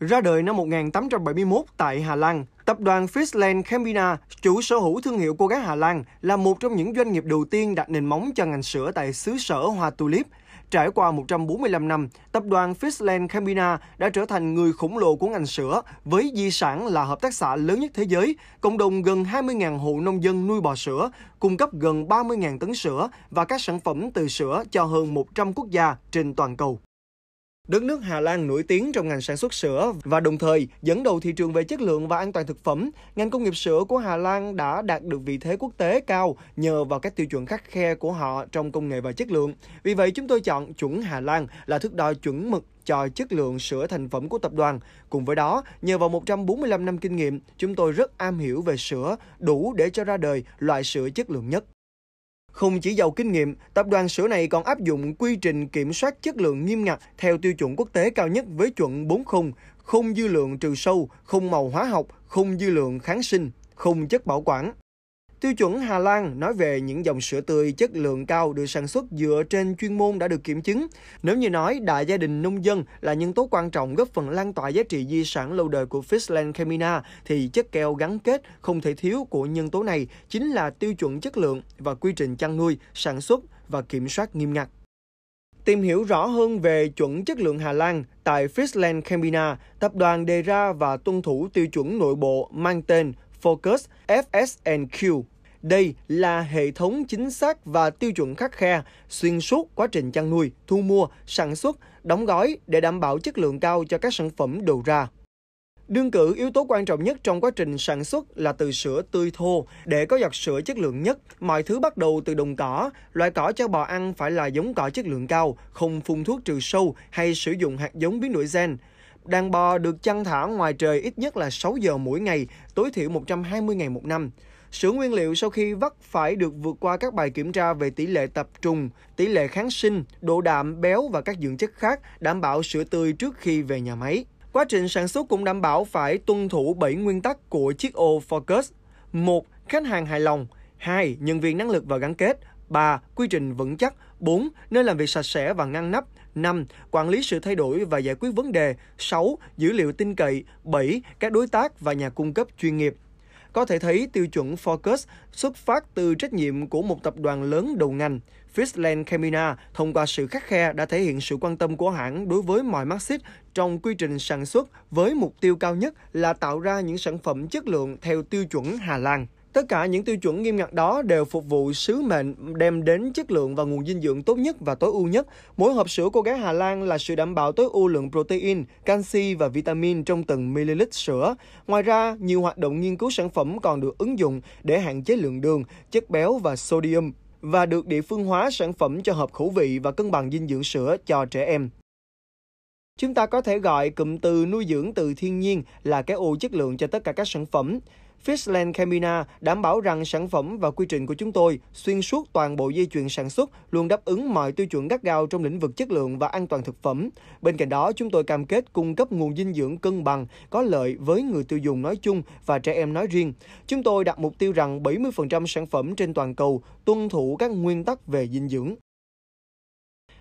Ra đời năm 1871 tại Hà Lan, tập đoàn Friesland Campina, chủ sở hữu thương hiệu cô gái Hà Lan, là một trong những doanh nghiệp đầu tiên đặt nền móng cho ngành sữa tại xứ sở hoa tulip. Trải qua 145 năm, tập đoàn Friesland Campina đã trở thành người khổng lồ của ngành sữa với di sản là hợp tác xã lớn nhất thế giới, cộng đồng gần 20.000 hộ nông dân nuôi bò sữa, cung cấp gần 30.000 tấn sữa và các sản phẩm từ sữa cho hơn 100 quốc gia trên toàn cầu. Đất nước Hà Lan nổi tiếng trong ngành sản xuất sữa và đồng thời dẫn đầu thị trường về chất lượng và an toàn thực phẩm, ngành công nghiệp sữa của Hà Lan đã đạt được vị thế quốc tế cao nhờ vào các tiêu chuẩn khắc khe của họ trong công nghệ và chất lượng. Vì vậy, chúng tôi chọn chuẩn Hà Lan là thước đo chuẩn mực cho chất lượng sữa thành phẩm của tập đoàn. Cùng với đó, nhờ vào 145 năm kinh nghiệm, chúng tôi rất am hiểu về sữa, đủ để cho ra đời loại sữa chất lượng nhất. Không chỉ giàu kinh nghiệm, tập đoàn sữa này còn áp dụng quy trình kiểm soát chất lượng nghiêm ngặt theo tiêu chuẩn quốc tế cao nhất với chuẩn 40, không dư lượng trừ sâu, không màu hóa học, không dư lượng kháng sinh, không chất bảo quản. Tiêu chuẩn Hà Lan nói về những dòng sữa tươi chất lượng cao được sản xuất dựa trên chuyên môn đã được kiểm chứng. Nếu như nói đại gia đình nông dân là nhân tố quan trọng góp phần lan tỏa giá trị di sản lâu đời của Friesland Camina, thì chất keo gắn kết không thể thiếu của nhân tố này chính là tiêu chuẩn chất lượng và quy trình chăn nuôi, sản xuất và kiểm soát nghiêm ngặt. Tìm hiểu rõ hơn về chuẩn chất lượng Hà Lan, tại Friesland Camina, tập đoàn đề ra và tuân thủ tiêu chuẩn nội bộ mang tên Focus FSNQ đây là hệ thống chính xác và tiêu chuẩn khắc khe xuyên suốt quá trình chăn nuôi, thu mua, sản xuất, đóng gói để đảm bảo chất lượng cao cho các sản phẩm đầu ra. Đương cử yếu tố quan trọng nhất trong quá trình sản xuất là từ sữa tươi thô. Để có giọt sữa chất lượng nhất, mọi thứ bắt đầu từ đồng cỏ. Loại cỏ cho bò ăn phải là giống cỏ chất lượng cao, không phun thuốc trừ sâu hay sử dụng hạt giống biến đổi gen. Đàn bò được chăn thả ngoài trời ít nhất là 6 giờ mỗi ngày, tối thiểu 120 ngày một năm. Sưởng nguyên liệu sau khi vắt phải được vượt qua các bài kiểm tra về tỷ lệ tập trung, tỷ lệ kháng sinh, độ đạm, béo và các dưỡng chất khác, đảm bảo sữa tươi trước khi về nhà máy. Quá trình sản xuất cũng đảm bảo phải tuân thủ 7 nguyên tắc của chiếc ô Focus. 1. Khách hàng hài lòng. 2. Nhân viên năng lực và gắn kết. 3. Quy trình vững chắc. 4. Nơi làm việc sạch sẽ và ngăn nắp. 5. Quản lý sự thay đổi và giải quyết vấn đề. 6. Dữ liệu tin cậy. 7. Các đối tác và nhà cung cấp chuyên nghiệp. Có thể thấy tiêu chuẩn Focus xuất phát từ trách nhiệm của một tập đoàn lớn đầu ngành. Friesland Chemina thông qua sự khắc khe đã thể hiện sự quan tâm của hãng đối với mọi mắt xích trong quy trình sản xuất với mục tiêu cao nhất là tạo ra những sản phẩm chất lượng theo tiêu chuẩn Hà Lan. Tất cả những tiêu chuẩn nghiêm ngặt đó đều phục vụ sứ mệnh đem đến chất lượng và nguồn dinh dưỡng tốt nhất và tối ưu nhất. Mỗi hộp sữa cô gái Hà Lan là sự đảm bảo tối ưu lượng protein, canxi và vitamin trong từng ml sữa. Ngoài ra, nhiều hoạt động nghiên cứu sản phẩm còn được ứng dụng để hạn chế lượng đường, chất béo và sodium và được địa phương hóa sản phẩm cho hợp khẩu vị và cân bằng dinh dưỡng sữa cho trẻ em. Chúng ta có thể gọi cụm từ nuôi dưỡng từ thiên nhiên là cái ô chất lượng cho tất cả các sản phẩm. Fishland Camina đảm bảo rằng sản phẩm và quy trình của chúng tôi xuyên suốt toàn bộ dây chuyền sản xuất luôn đáp ứng mọi tiêu chuẩn gắt gao trong lĩnh vực chất lượng và an toàn thực phẩm. Bên cạnh đó, chúng tôi cam kết cung cấp nguồn dinh dưỡng cân bằng, có lợi với người tiêu dùng nói chung và trẻ em nói riêng. Chúng tôi đặt mục tiêu rằng 70% sản phẩm trên toàn cầu tuân thủ các nguyên tắc về dinh dưỡng.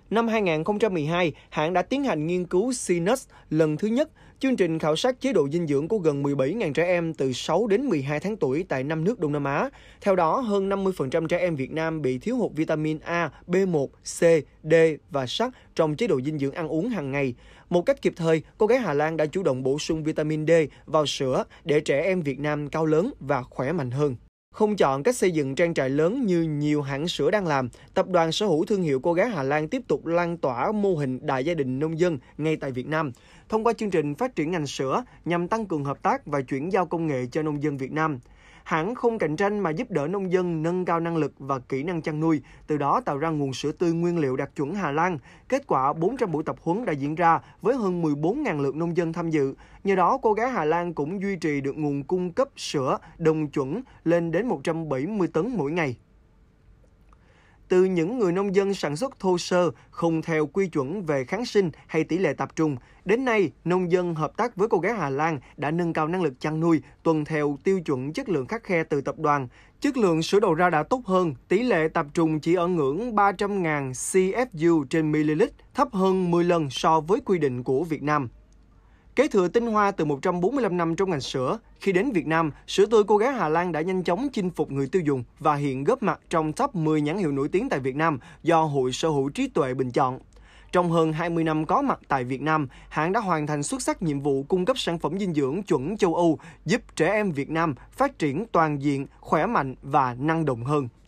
Năm 2012, hãng đã tiến hành nghiên cứu CNUS lần thứ nhất, chương trình khảo sát chế độ dinh dưỡng của gần 17.000 trẻ em từ 6 đến 12 tháng tuổi tại năm nước Đông Nam Á. Theo đó, hơn 50% trẻ em Việt Nam bị thiếu hụt vitamin A, B1, C, D và sắt trong chế độ dinh dưỡng ăn uống hàng ngày. Một cách kịp thời, cô gái Hà Lan đã chủ động bổ sung vitamin D vào sữa để trẻ em Việt Nam cao lớn và khỏe mạnh hơn. Không chọn cách xây dựng trang trại lớn như nhiều hãng sữa đang làm, tập đoàn sở hữu thương hiệu cô gái Hà Lan tiếp tục lan tỏa mô hình đại gia đình nông dân ngay tại Việt Nam thông qua chương trình phát triển ngành sữa nhằm tăng cường hợp tác và chuyển giao công nghệ cho nông dân Việt Nam. Hãng không cạnh tranh mà giúp đỡ nông dân nâng cao năng lực và kỹ năng chăn nuôi, từ đó tạo ra nguồn sữa tươi nguyên liệu đạt chuẩn Hà Lan. Kết quả 400 buổi tập huấn đã diễn ra với hơn 14.000 lượt nông dân tham dự. Nhờ đó, cô gái Hà Lan cũng duy trì được nguồn cung cấp sữa đồng chuẩn lên đến 170 tấn mỗi ngày từ những người nông dân sản xuất thô sơ không theo quy chuẩn về kháng sinh hay tỷ lệ tập trung. Đến nay, nông dân hợp tác với cô gái Hà Lan đã nâng cao năng lực chăn nuôi, tuân theo tiêu chuẩn chất lượng khắc khe từ tập đoàn. Chất lượng sữa đầu ra đã tốt hơn, tỷ lệ tập trùng chỉ ở ngưỡng 300.000 CFU trên ml, thấp hơn 10 lần so với quy định của Việt Nam. Kế thừa tinh hoa từ 145 năm trong ngành sữa, khi đến Việt Nam, sữa tươi cô gái Hà Lan đã nhanh chóng chinh phục người tiêu dùng và hiện góp mặt trong top 10 nhãn hiệu nổi tiếng tại Việt Nam do Hội Sở hữu trí tuệ bình chọn. Trong hơn 20 năm có mặt tại Việt Nam, hãng đã hoàn thành xuất sắc nhiệm vụ cung cấp sản phẩm dinh dưỡng chuẩn châu Âu, giúp trẻ em Việt Nam phát triển toàn diện, khỏe mạnh và năng động hơn.